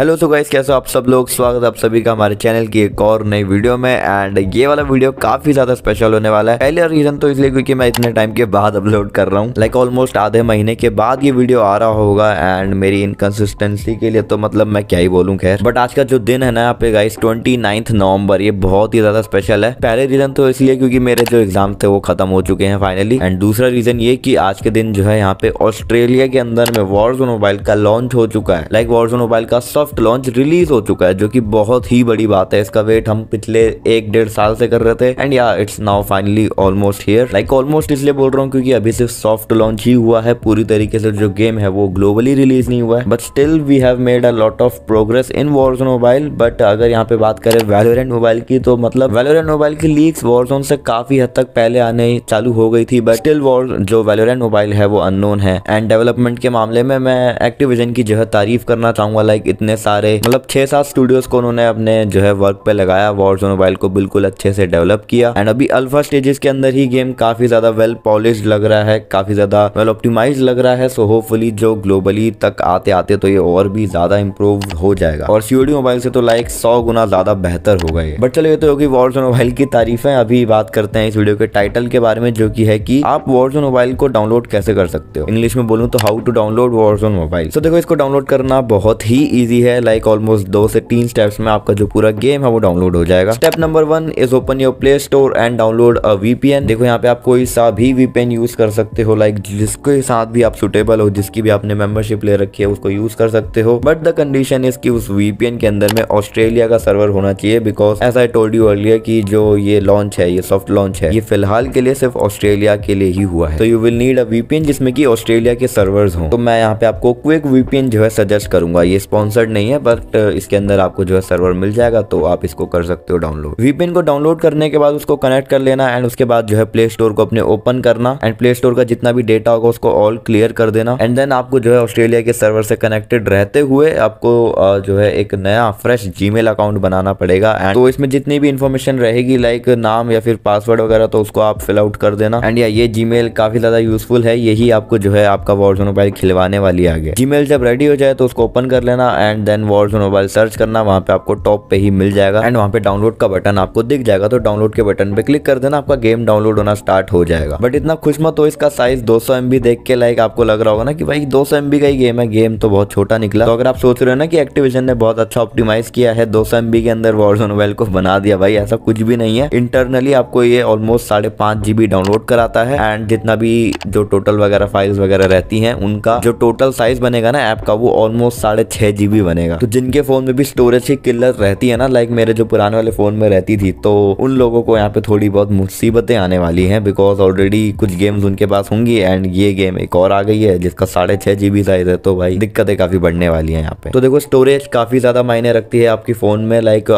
hello so guys कैसे हो आप सब लोग स्वागत है आप सभी का हमारे चैनल की एक और नई वीडियो में एंड ये वाला वीडियो काफी ज्यादा स्पेशल होने वाला है पहले रीजन तो इसलिए क्योंकि मैं इतने टाइम के बाद अपलोड कर रहा हूँ लाइक ऑलमोस्ट आधे महीने के बाद ये वीडियो आ रहा होगा एंड मेरी इनकन्सिस्टेंसी के लिए तो मतलब मैं क्या ही बोलूँ खैर बट आज का जो दिन है ना यहाँ पे गाइस ट्वेंटी नवंबर ये बहुत ही ज्यादा स्पेशल है पहले रीजन तो इसलिए क्योंकि मेरे जो एग्जाम थे वो खत्म हो चुके हैं फाइनली एंड दूसरा रीजन ये की आज के दिन जो है यहाँ पे ऑस्ट्रेलिया के अंदर में वॉर्जोन मोबाइल का लॉन्च हो चुका है लाइक वॉर्जोन मोबाइल का सब सॉफ्ट लॉन्च रिलीज हो चुका है जो कि बहुत ही बड़ी बात है इसका वेट हम पिछले एक डेढ़ साल से कर रहे थे एंड या it's now finally almost here like almost इसलिए बोल रहा हूँ क्योंकि अभी सिर्फ सॉफ्ट लॉन्च ही हुआ है पूरी तरीके से जो गेम है वो ग्लोबली रिलीज नहीं हुआ है but still we have made a lot of progress in Wars mobile but अगर यहाँ पे बात करें वेलोरेंट मोबाइल की तो मतलब वेलोरेंट मोबाइल की लीक्स वॉर्जोन से काफी हद तक पहले आने चालू हो गई थी बट स्टिल वॉर जो वेलोरेंट मोबाइल है वो अननोन है एंड डेवलपमेंट के मामले में मैं एक्टिविजन की जो है तारीफ करना चाहूंगा लाइक इतने सारे मतलब छह सात स्टूडियोज को उन्होंने अपने जो है वर्क पे लगाया वॉर्स मोबाइल को बिल्कुल अच्छे से डेवलप किया एंड अभी अल्फा स्टेजेस के अंदर ही गेम काफी ज्यादा वेल पॉलिश लग रहा है काफी ज्यादा वेल ऑप्टिमाइज लग रहा है सो होपफुली जो ग्लोबली तक आते आते तो ये और भी ज्यादा इम्प्रूव हो जाएगा और सीओडी मोबाइल से तो लाइक सौ गुना ज्यादा बेहतर हो गए बट चलो ये तो होगी वॉर्स मोबाइल की तारीफें अभी बात करते हैं इस वीडियो के टाइटल के बारे में जो की है की आप वॉर्स मोबाइल को डाउनलोड कैसे कर सकते हो इंग्लिश में बोलूँ तो how to download Wars mobile तो देखो इसको डाउनलोड करना बहुत ही ईजी ईजी है लाइक ऑलमोस्ट दो से तीन स्टेप्स में आपका जो पूरा गेम है वो डाउनलोड हो जाएगा step number one is open your play store and download a VPN देखो यहाँ पे आप कोई सा भी वीपीएन यूज कर सकते हो लाइक जिसके साथ भी आप सुटेबल हो जिसकी भी आपने मेंबरशिप ले रखी है उसको यूज कर सकते हो बट द कंडीशन इज की उस वीपीएन के अंदर में ऑस्ट्रेलिया का सर्वर होना चाहिए because as I told you earlier की जो ये लॉन्च है ये सॉफ्ट लॉन्च है ये फिलहाल के लिए सिर्फ ऑस्ट्रेलिया के लिए ही हुआ है तो you will need a VPN जिसमें की ऑस्ट्रेलिया के सर्वर हो तो मैं यहाँ पे आपको क्विक वीपीएन जो है सजेस्ट करूंगा ये स्पॉन्सर्ड रिक्वायर्ड नहीं है बट uh, इसके अंदर आपको जो है सर्वर मिल जाएगा तो आप इसको कर सकते हो डाउनलोड वीपीएन को डाउनलोड करने के बाद उसको कनेक्ट कर लेना एंड उसके बाद जो है प्ले स्टोर को अपने ओपन करना एंड प्ले स्टोर का जितना भी डेटा होगा उसको ऑल क्लियर कर देना एंड देन आपको जो है ऑस्ट्रेलिया के सर्वर से कनेक्टेड रहते हुए आपको uh, जो है एक नया फ्रेश जी अकाउंट बनाना पड़ेगा एंड तो इसमें जितनी भी इन्फॉर्मेशन रहेगी लाइक नाम या फिर पासवर्ड वगैरह तो उसको आप फिल आउट कर देना एंड या ये जी काफी ज्यादा यूजफुल है यही आपको जो है आपका वॉर्जन मोबाइल खिलवाने वाली आगे जी जब रेडी हो जाए तो उसको ओपन कर लेना and and then Wars mobile search करना वहाँ पे आपको टॉप पे ही मिल जाएगा एंड वहाँ पे डाउनलोड का बटन आपको दिख जाएगा तो डाउनलोड के बटन पे क्लिक कर देना आपका गेम डाउनलोड होना स्टार्ट हो जाएगा बट इतना खुश मत हो इसका साइज दो सौ देख के लाइक आपको लग रहा होगा ना कि भाई दो सौ का ही गेम है गेम तो बहुत छोटा निकला तो अगर आप सोच रहे हो ना कि एक्टिविजन ने बहुत अच्छा ऑप्टिमाइज किया है दो सौ के अंदर वॉर्स मोबाइल को बना दिया भाई ऐसा कुछ भी नहीं है इंटरनली आपको ये ऑलमोस्ट साढ़े पांच जीबी डाउनलोड कराता है एंड जितना भी जो टोटल वगैरह फाइल्स वगैरह रहती हैं उनका जो टोटल साइज बनेगा ना ऐप का वो ऑलमोस्ट साढ़े छह जीबी बनेगा तो जिनके फोन में भी स्टोरेज की किल्लत रहती है ना लाइक मेरे जो पुराने वाले फोन में रहती थी तो उन लोगों को यहाँ पे थोड़ी बहुत मुसीबतें आने वाली हैं बिकॉज ऑलरेडी कुछ गेम्स उनके पास होंगी एंड ये गेम एक और आ गई है जिसका साढ़े छह जीबी साइज है तो भाई दिक्कतें काफी बढ़ने वाली है यहाँ पे तो देखो स्टोरेज काफी ज्यादा मायने रखती है आपकी फोन में लाइक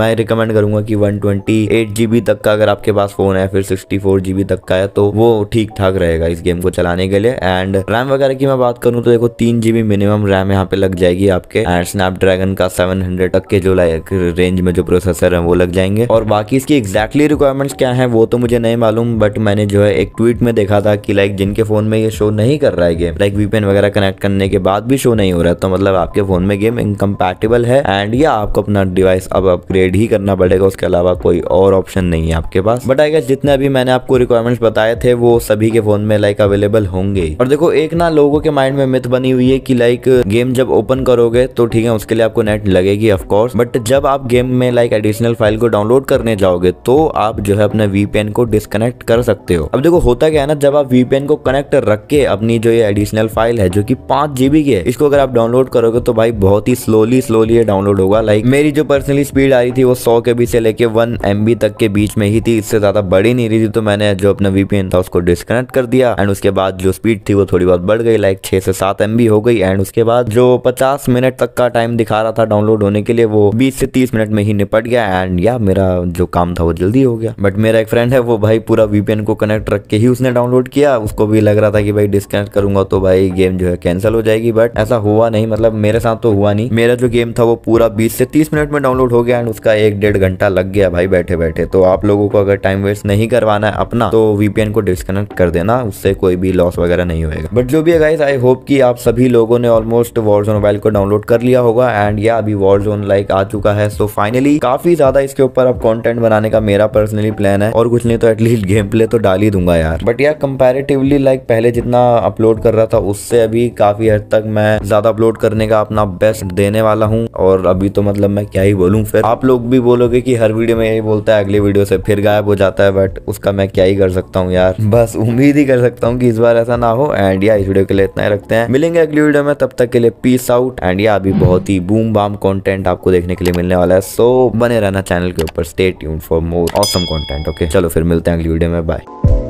मैं रिकमेंड करूंगा कि वन ट्वेंटी तक का अगर आपके पास फोन है फिर सिक्सटी तक का है तो वो ठीक ठाक रहेगा इस गेम को चलाने के लिए एंड रैम वगैरह की मैं बात करूँ तो देखो तीन मिनिमम रैम यहाँ पे लग जाएगी आपके स्नैप स्नैपड्रैगन का 700 तक के जो लाइक रेंज में जो प्रोसेसर है वो लग जाएंगे और बाकी इसकी एक्जैक्टली रिक्वायरमेंट्स क्या है वो तो मुझे नहीं मालूम बट मैंने जो है एक ट्वीट में देखा था कि लाइक जिनके फोन में ये शो नहीं कर रहा है गेम लाइक वीपीएन वगैरह कनेक्ट करने के बाद भी शो नहीं हो रहा तो मतलब आपके फोन में गेम इनकम्पैटेबल है एंड या आपको अपना डिवाइस अब अपग्रेड ही करना पड़ेगा उसके अलावा कोई और ऑप्शन नहीं है आपके पास बट आई गेस जितने अभी मैंने आपको रिक्वायरमेंट्स बताए थे वो सभी के फोन में लाइक अवेलेबल होंगे और देखो एक ना लोगों के माइंड में मिथ बनी हुई है कि लाइक गेम जब ओपन करोगे तो ठीक है उसके लिए आपको नेट लगेगी ऑफकोर्स बट जब आप गेम में लाइक एडिशनल फाइल को डाउनलोड करने जाओगे तो आप जो है अपने वीपीएन को डिसकनेक्ट कर सकते हो अब देखो होता क्या है ना जब आप वीपीएन को कनेक्ट रख के अपनी जो ये एडिशनल फाइल है जो की पांच जीबी की है इसको अगर आप डाउनलोड करोगे तो भाई बहुत ही स्लोली स्लोली ये डाउनलोड होगा लाइक मेरी जो पर्सनली स्पीड आ रही थी वो सौ के बी से लेके वन एम तक के बीच में ही थी इससे ज्यादा बढ़ी नहीं रही थी तो मैंने जो अपना वीपीएन था उसको डिस्कनेक्ट कर दिया एंड उसके बाद जो स्पीड थी वो थोड़ी बहुत बढ़ गई लाइक छह से सात एम हो गई एंड उसके बाद जो पचास मिनट तक का टाइम दिखा रहा था डाउनलोड होने के लिए वो बीस से तीस मिनट में ही निपट गया एंड या मेरा जो काम था वो जल्दी हो गया बट मेरा एक फ्रेंड है वो भाई पूरा वीपीएन को कनेक्ट रख के ही उसने डाउनलोड किया उसको भी लग रहा था कि भाई डिस्कनेक्ट करूंगा तो भाई गेम जो है कैंसिल हो जाएगी बट ऐसा हुआ नहीं मतलब मेरे साथ तो हुआ नहीं मेरा जो गेम था वो पूरा बीस से तीस मिनट में डाउनलोड हो गया एंड उसका एक डेढ़ घंटा लग गया भाई बैठे बैठे तो आप लोगों को अगर टाइम वेस्ट नहीं करवाना है अपना तो वीपीएन को डिस्कनेक्ट कर देना उससे कोई भी लॉस वगैरह नहीं होगा बट जो भी आई होप कि आप सभी लोगों ने ऑलमोस्ट वॉर्स मोबाइल को डाउनलोड कर लिया लिया होगा एंड या अभी वॉर जोन लाइक आ चुका है सो फाइनली काफी ज्यादा इसके ऊपर अब कॉन्टेंट बनाने का मेरा पर्सनली प्लान है और कुछ नहीं तो एटलीस्ट गेम प्ले तो डाल ही दूंगा यार बट यार कंपेरेटिवली लाइक पहले जितना अपलोड कर रहा था उससे अभी काफी हद तक मैं ज्यादा अपलोड करने का अपना बेस्ट देने वाला हूँ और अभी तो मतलब मैं क्या ही बोलूँ फिर आप लोग भी बोलोगे की हर वीडियो में यही बोलता है अगले वीडियो से फिर गायब हो जाता है बट उसका मैं क्या ही कर सकता हूँ यार बस उम्मीद ही कर सकता हूँ कि इस बार ऐसा ना हो एंड या इस वीडियो के लिए इतना ही रखते हैं मिलेंगे अगली वीडियो में तब तक के लिए पीस आउट एंड या अभी भी बहुत ही बूम बाम कॉन्टेंट आपको देखने के लिए मिलने वाला है सो बने रहना चैनल के ऊपर stay tune for more awesome content okay चलो फिर मिलते हैं अगली वीडियो में बाय